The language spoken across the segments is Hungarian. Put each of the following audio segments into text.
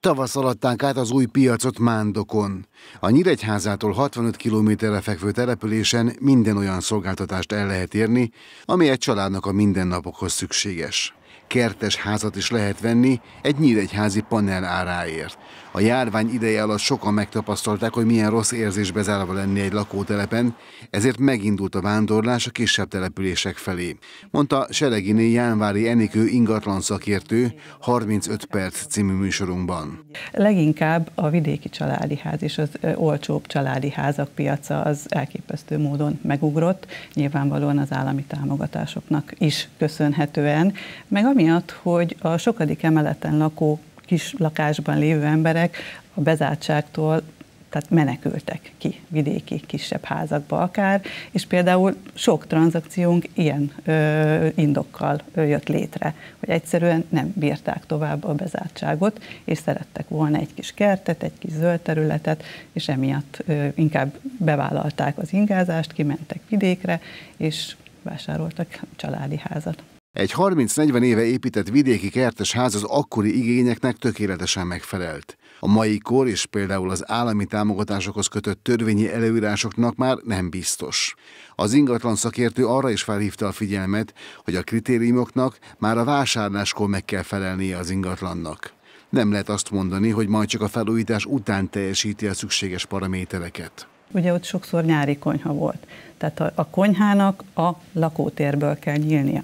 Tavasz alatták át az új piacot Mándokon. A Nyíregyházától 65 kilométerre fekvő településen minden olyan szolgáltatást el lehet érni, ami egy családnak a mindennapokhoz szükséges kertes házat is lehet venni egy nyíregyházi panel áráért. A járvány ideje alatt sokan megtapasztalták, hogy milyen rossz érzés bezárva lenni egy lakótelepen, ezért megindult a vándorlás a kisebb települések felé. Mondta Sereginé Jánvári Enikő ingatlan szakértő 35 perc című műsorunkban. Leginkább a vidéki családi ház és az olcsóbb családi házak piaca az elképesztő módon megugrott, nyilvánvalóan az állami támogatásoknak is köszönhetően, meg amiatt, hogy a sokadik emeleten lakó kis lakásban lévő emberek a bezártságtól tehát menekültek ki vidéki kisebb házakba akár, és például sok tranzakciónk ilyen ö, indokkal ö, jött létre, hogy egyszerűen nem bírták tovább a bezártságot, és szerettek volna egy kis kertet, egy kis zöld területet, és emiatt ö, inkább bevállalták az ingázást, kimentek vidékre, és vásároltak családi házat. Egy 30-40 éve épített vidéki kertes ház az akkori igényeknek tökéletesen megfelelt. A mai kor és például az állami támogatásokhoz kötött törvényi előírásoknak már nem biztos. Az ingatlan szakértő arra is felhívta a figyelmet, hogy a kritériumoknak már a vásárláskor meg kell felelnie az ingatlannak. Nem lehet azt mondani, hogy majd csak a felújítás után teljesíti a szükséges paramétereket. Ugye ott sokszor nyári konyha volt, tehát a, konyhának a lakótérből kell nyílnia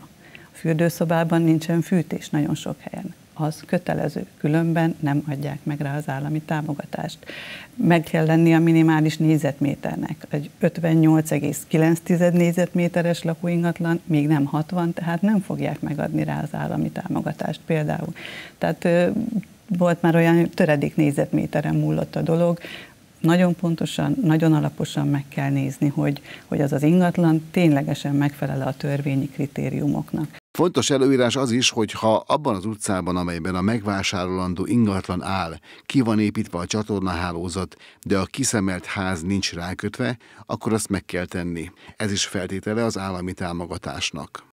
fürdőszobában nincsen fűtés nagyon sok helyen. Az kötelező, különben nem adják meg rá az állami támogatást. Meg kell lenni a minimális négyzetméternek. Egy 58,9 négyzetméteres lakóingatlan, még nem 60, tehát nem fogják megadni rá az állami támogatást például. Tehát volt már olyan töredik négyzetméteren múlott a dolog, nagyon pontosan, nagyon alaposan meg kell nézni, hogy, hogy az az ingatlan ténylegesen megfelel a törvényi kritériumoknak. Fontos előírás az is, hogy ha abban az utcában, amelyben a megvásárolandó ingatlan áll, ki van építve a csatornahálózat, de a kiszemelt ház nincs rákötve, akkor azt meg kell tenni. Ez is feltétele az állami támogatásnak.